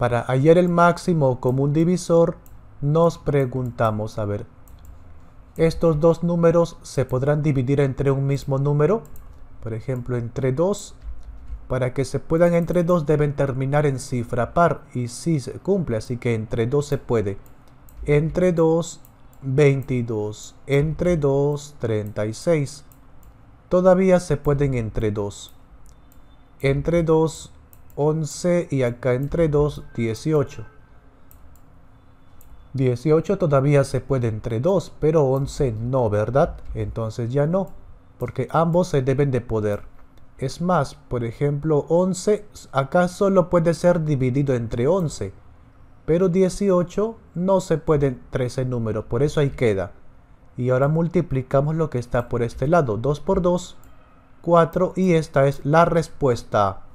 para hallar el máximo común divisor, nos preguntamos, a ver, ¿estos dos números se podrán dividir entre un mismo número? Por ejemplo, entre 2. Para que se puedan entre 2 deben terminar en cifra par y sí se cumple, así que entre 2 se puede. Entre 2, 22. Entre 2, 36. Todavía se pueden entre 2. Entre 2, 11 y acá entre 2, 18. 18 todavía se puede entre 2, pero 11 no, ¿verdad? Entonces ya no, porque ambos se deben de poder. Es más, por ejemplo, 11 acá solo puede ser dividido entre 11, pero 18 no se puede entre ese número, por eso ahí queda. Y ahora multiplicamos lo que está por este lado, 2 por 2, 4, y esta es la respuesta